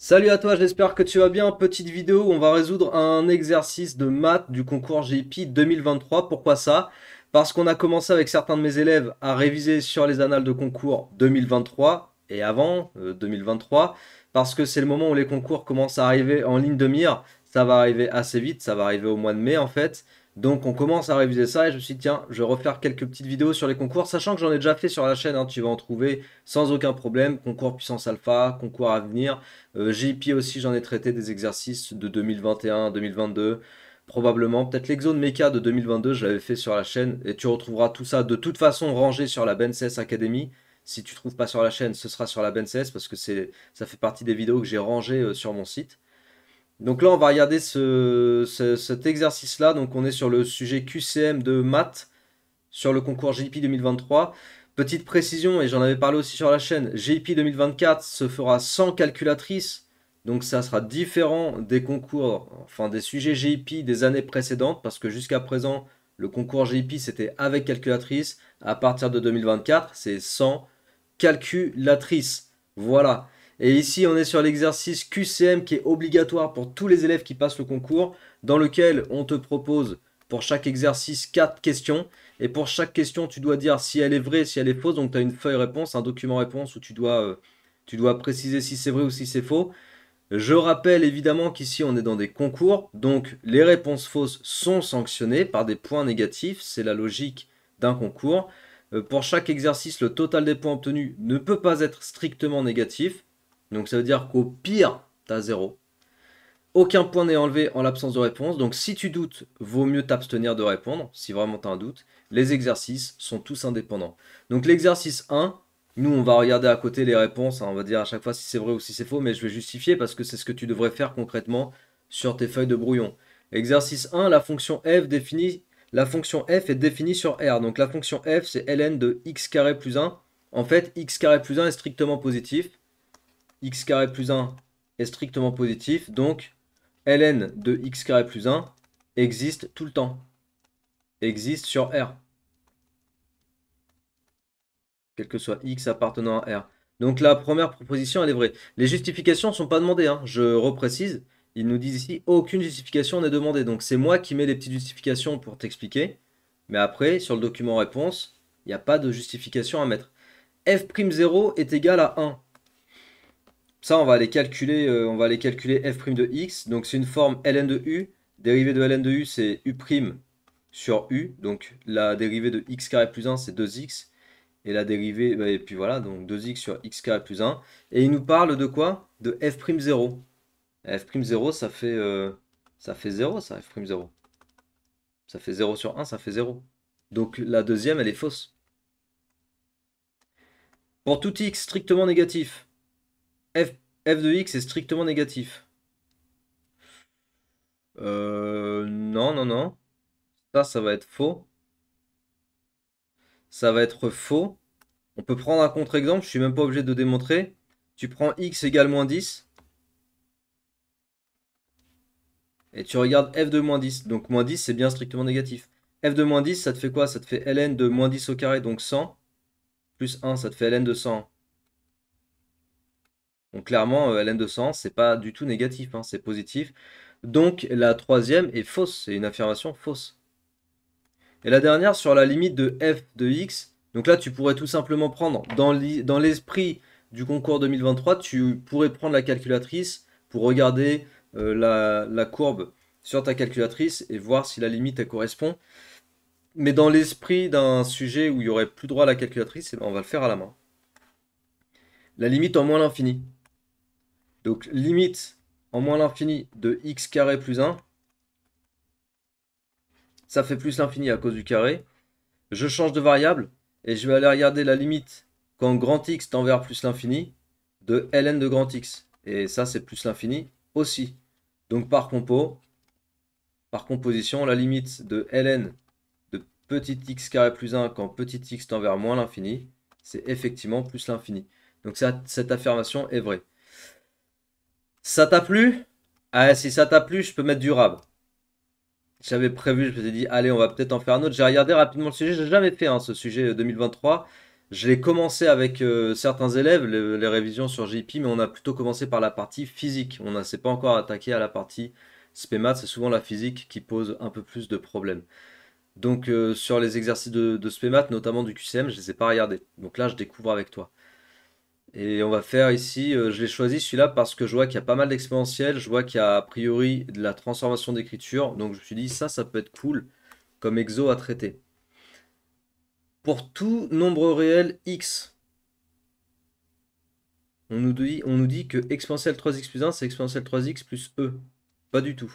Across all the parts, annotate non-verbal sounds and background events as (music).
Salut à toi, j'espère que tu vas bien. Petite vidéo où on va résoudre un exercice de maths du concours JP 2023. Pourquoi ça Parce qu'on a commencé avec certains de mes élèves à réviser sur les annales de concours 2023 et avant 2023, euh, parce que c'est le moment où les concours commencent à arriver en ligne de mire. Ça va arriver assez vite, ça va arriver au mois de mai en fait. Donc on commence à réviser ça et je me suis dit tiens, je vais refaire quelques petites vidéos sur les concours, sachant que j'en ai déjà fait sur la chaîne, hein. tu vas en trouver sans aucun problème, concours puissance alpha, concours à venir, euh, aussi j'en ai traité des exercices de 2021, 2022, probablement, peut-être l'exode méca de 2022 je l'avais fait sur la chaîne et tu retrouveras tout ça de toute façon rangé sur la BnS Academy. Si tu trouves pas sur la chaîne, ce sera sur la BnS parce que ça fait partie des vidéos que j'ai rangées euh, sur mon site. Donc là, on va regarder cet exercice-là. Donc on est sur le sujet QCM de maths sur le concours GIP 2023. Petite précision, et j'en avais parlé aussi sur la chaîne, GIP 2024 se fera sans calculatrice. Donc ça sera différent des concours, enfin des sujets GIP des années précédentes, parce que jusqu'à présent, le concours GIP c'était avec calculatrice. À partir de 2024, c'est sans calculatrice. Voilà. Et ici, on est sur l'exercice QCM qui est obligatoire pour tous les élèves qui passent le concours, dans lequel on te propose pour chaque exercice 4 questions. Et pour chaque question, tu dois dire si elle est vraie, si elle est fausse. Donc, tu as une feuille réponse, un document réponse où tu dois, euh, tu dois préciser si c'est vrai ou si c'est faux. Je rappelle évidemment qu'ici, on est dans des concours. Donc, les réponses fausses sont sanctionnées par des points négatifs. C'est la logique d'un concours. Euh, pour chaque exercice, le total des points obtenus ne peut pas être strictement négatif. Donc ça veut dire qu'au pire, tu as 0. Aucun point n'est enlevé en l'absence de réponse. Donc si tu doutes, vaut mieux t'abstenir de répondre, si vraiment tu as un doute. Les exercices sont tous indépendants. Donc l'exercice 1, nous on va regarder à côté les réponses, hein. on va dire à chaque fois si c'est vrai ou si c'est faux, mais je vais justifier parce que c'est ce que tu devrais faire concrètement sur tes feuilles de brouillon. Exercice 1, la fonction f la fonction f est définie sur R. Donc la fonction f, c'est ln de x carré plus 1. En fait, x carré plus 1 est strictement positif x carré plus 1 est strictement positif, donc ln de x carré plus 1 existe tout le temps, existe sur R, quel que soit x appartenant à R. Donc la première proposition, elle est vraie. Les justifications ne sont pas demandées, hein. je reprécise. Ils nous disent ici, aucune justification n'est demandée. Donc c'est moi qui mets les petites justifications pour t'expliquer. Mais après, sur le document réponse, il n'y a pas de justification à mettre. f'0 est égal à 1. Ça, on va aller calculer, euh, on va calculer f' de x. Donc, c'est une forme ln de u. Dérivée de ln de u, c'est u' sur u. Donc, la dérivée de x carré plus 1, c'est 2x. Et la dérivée, bah, et puis voilà, donc 2x sur x carré plus 1. Et il nous parle de quoi De f'0. f'0, ça fait, euh, ça fait 0, ça, f'0. Ça fait 0 sur 1, ça fait 0. Donc, la deuxième, elle est fausse. Pour tout x strictement négatif, f, de x est strictement négatif. Euh, non, non, non. Ça, ça va être faux. Ça va être faux. On peut prendre un contre-exemple, je suis même pas obligé de démontrer. Tu prends x égale moins 10. Et tu regardes f de moins 10. Donc moins 10, c'est bien strictement négatif. f de moins 10, ça te fait quoi Ça te fait ln de moins 10 au carré, donc 100. Plus 1, ça te fait ln de 100. Donc clairement, à euh, LN200, c'est pas du tout négatif, hein, c'est positif. Donc la troisième est fausse, c'est une affirmation fausse. Et la dernière sur la limite de f de x. Donc là, tu pourrais tout simplement prendre, dans l'esprit du concours 2023, tu pourrais prendre la calculatrice pour regarder euh, la, courbe sur ta calculatrice et voir si la limite correspond. Mais dans l'esprit d'un sujet où il n'y aurait plus droit à la calculatrice, eh ben, on va le faire à la main. La limite en moins l'infini. Donc limite en moins l'infini de x carré plus 1. Ça fait plus l'infini à cause du carré. Je change de variable et je vais aller regarder la limite quand grand x tend vers plus l'infini de ln de grand x. Et ça, c'est plus l'infini aussi. Donc par compo, par composition, la limite de ln de petit x carré plus 1 quand petit x tend vers moins l'infini, c'est effectivement plus l'infini. Donc cette affirmation est vraie. Ça t'a plu Ah, si ça t'a plu, je peux mettre du rab. J'avais prévu, je me suis dit, allez, on va peut-être en faire un autre. J'ai regardé rapidement le sujet, j'ai jamais fait hein, ce sujet 2023. Euh, je l'ai commencé avec euh, certains élèves, les révisions sur JP, mais on a plutôt commencé par la partie physique. On ne s'est pas encore attaqué à la partie SPMAT. c'est souvent la physique qui pose un peu plus de problèmes. Donc euh, sur les exercices de, de notamment du QCM, je ne les ai pas regardés. Donc là, je découvre avec toi. Et on va faire ici, euh, je l'ai choisi celui-là parce que je vois qu'il y a pas mal d'exponentiels, je vois qu'il y a a priori de la transformation d'écriture, donc je me suis dit ça, ça peut être cool comme exo à traiter. Pour tout nombre réel x, on nous dit, on nous dit que exponentiel 3x plus 1, c'est exponentiel 3x plus e. Pas du tout.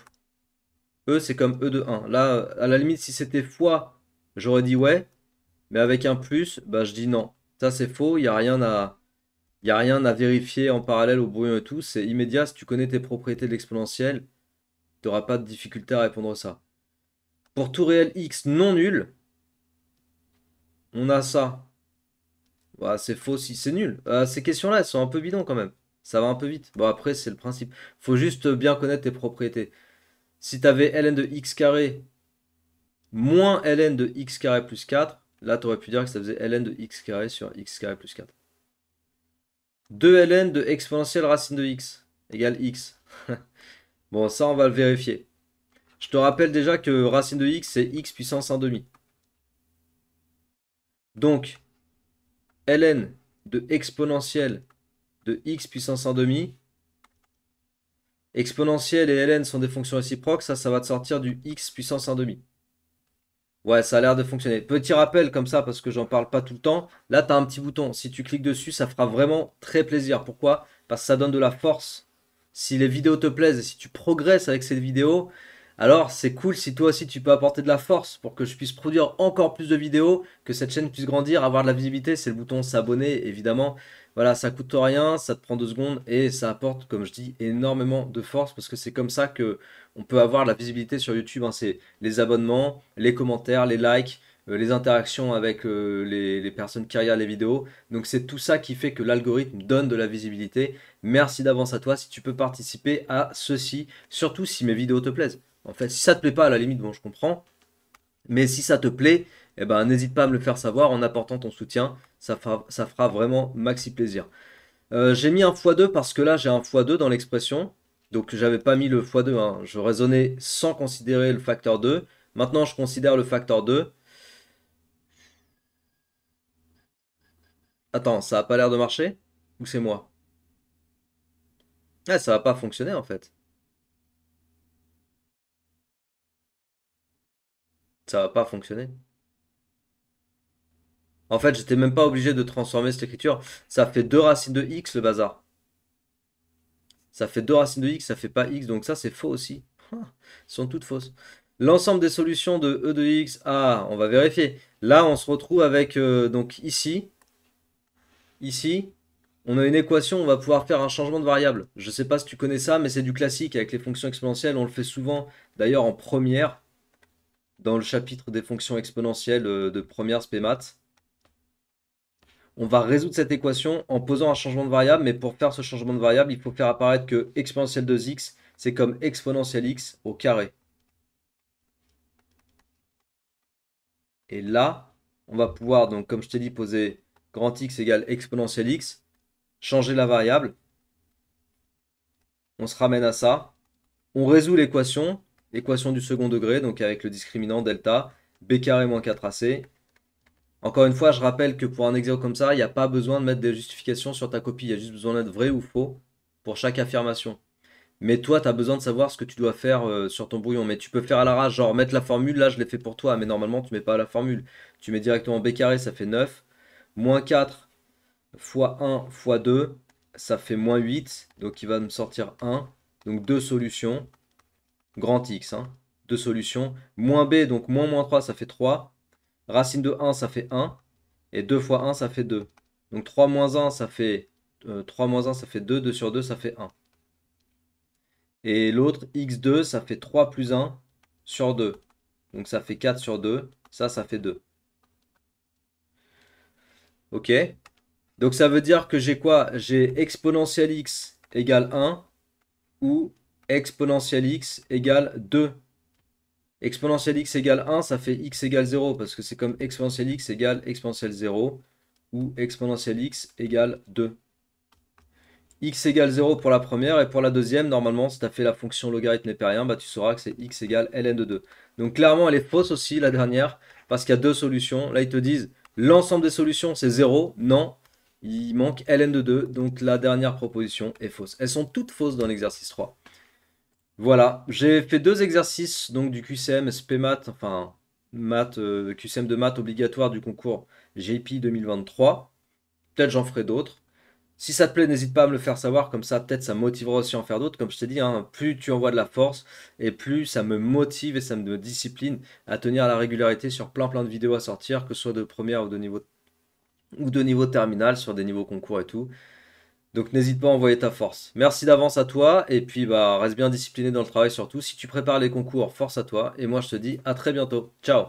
e, c'est comme e de 1. Là, à la limite, si c'était fois, j'aurais dit ouais, mais avec un plus, bah, je dis non. Ça, c'est faux, il n'y a rien à il n'y a rien à vérifier en parallèle au brouillon et tout. C'est immédiat. Si tu connais tes propriétés de l'exponentielle, tu n'auras pas de difficulté à répondre à ça. Pour tout réel x non nul, on a ça. Bah, c'est faux si c'est nul. Euh, ces questions-là, elles sont un peu bidons quand même. Ça va un peu vite. Bon, après, c'est le principe. faut juste bien connaître tes propriétés. Si tu avais ln de x carré moins ln de x carré plus 4, là, tu aurais pu dire que ça faisait ln de x carré sur x carré plus 4. 2ln de exponentielle racine de x égale x. (laughs) bon, ça, on va le vérifier. Je te rappelle déjà que racine de x, c'est x puissance 1 demi. Donc, ln de exponentielle de x puissance 1 demi. Exponentielle et ln sont des fonctions réciproques. Ça, ça va te sortir du x puissance 1 demi. Ouais, ça a l'air de fonctionner. Petit rappel comme ça, parce que j'en parle pas tout le temps. Là, tu as un petit bouton. Si tu cliques dessus, ça fera vraiment très plaisir. Pourquoi Parce que ça donne de la force. Si les vidéos te plaisent et si tu progresses avec cette vidéo alors c'est cool si toi aussi tu peux apporter de la force pour que je puisse produire encore plus de vidéos, que cette chaîne puisse grandir, avoir de la visibilité, c'est le bouton s'abonner évidemment. Voilà, ça coûte rien, ça te prend deux secondes et ça apporte, comme je dis, énormément de force parce que c'est comme ça que on peut avoir de la visibilité sur YouTube. Hein. C'est les abonnements, les commentaires, les likes, euh, les interactions avec euh, les, les, personnes qui regardent les vidéos. Donc c'est tout ça qui fait que l'algorithme donne de la visibilité. Merci d'avance à toi si tu peux participer à ceci, surtout si mes vidéos te plaisent. En fait, si ça te plaît pas, à la limite, bon, je comprends. Mais si ça te plaît, eh ben, n'hésite pas à me le faire savoir en apportant ton soutien. Ça fera, vraiment maxi plaisir. Euh, j'ai mis un x2 parce que là, j'ai un x2 dans l'expression. Donc, j'avais pas mis le x2. Hein. Je raisonnais sans considérer le facteur 2. Maintenant, je considère le facteur 2. Attends, ça n'a pas l'air de marcher Ou c'est moi Ah, ça va pas fonctionner en fait. ça va pas fonctionner. En fait, j'étais même pas obligé de transformer cette écriture. Ça fait deux racines de x le bazar. Ça fait deux racines de x, ça fait pas x, donc ça c'est faux aussi. sont toutes fausses. L'ensemble des solutions de e de x, ah, on va vérifier. Là, on se retrouve avec, euh, donc ici, ici, on a une équation, on va pouvoir faire un changement de variable. Je ne sais pas si tu connais ça, mais c'est du classique avec les fonctions exponentielles, on le fait souvent, d'ailleurs en première dans le chapitre des fonctions exponentielles euh, de première spé On va résoudre cette équation en posant un changement de variable, mais pour faire ce changement de variable, il faut faire apparaître que exponentielle de x c'est comme exponentielle x au carré. Et là, on va pouvoir, donc comme je t'ai dit, poser grand x égale exponentielle x, changer la variable. On se ramène à ça. On résout l'équation Équation du second degré, donc avec le discriminant delta, b carré moins 4ac. Encore une fois, je rappelle que pour un exergue comme ça, il n'y a pas besoin de mettre des justifications sur ta copie, il y a juste besoin d'être vrai ou faux pour chaque affirmation. Mais toi, tu as besoin de savoir ce que tu dois faire euh, sur ton brouillon. Mais tu peux faire à la rage, genre mettre la formule, là je l'ai fait pour toi, mais normalement tu mets pas la formule. Tu mets directement b carré, ça fait 9, moins 4 fois 1 fois 2, ça fait moins 8, donc il va me sortir 1. Donc deux solutions grand x, hein, deux solutions. Moins b, donc moins moins 3, ça fait 3. Racine de 1, ça fait 1. Et 2 fois 1, ça fait 2. Donc 3 moins 1, ça fait 3 euh, moins 1, ça fait 2. 2 sur 2, ça fait 1. Et l'autre, x2, ça fait 3 plus 1 sur 2. Donc ça fait 4 sur 2. Ça, ça fait 2. Ok Donc ça veut dire que j'ai quoi J'ai exponentielle x égale 1 ou exponentielle x égale 2. Exponentielle x égale 1, ça fait x égale 0, parce que c'est comme exponentielle x égale exponentielle 0, ou exponentielle x égale 2. x égale 0 pour la première, et pour la deuxième, normalement, si tu as fait la fonction logarithme népérien, bah, tu sauras que c'est x égale ln de 2. Donc clairement, elle est fausse aussi, la dernière, parce qu'il y a deux solutions. Là, ils te disent, l'ensemble des solutions, c'est 0. Non, il manque ln de 2, donc la dernière proposition est fausse. Elles sont toutes fausses dans l'exercice 3. Voilà, j'ai fait deux exercices donc du QCM SP Math, enfin maths, euh, QCM de maths obligatoire du concours JP 2023. Peut-être j'en ferai d'autres. Si ça te plaît, n'hésite pas à me le faire savoir, comme ça peut-être ça motivera aussi à en faire d'autres. Comme je t'ai dit, hein, plus tu envoies de la force et plus ça me motive et ça me discipline à tenir la régularité sur plein plein de vidéos à sortir, que ce soit de première ou de niveau, ou de niveau terminal, sur des niveaux concours et tout. Donc n'hésite pas à envoyer ta force. Merci d'avance à toi et puis bah reste bien discipliné dans le travail surtout. Si tu prépares les concours, force à toi. Et moi je te dis à très bientôt. Ciao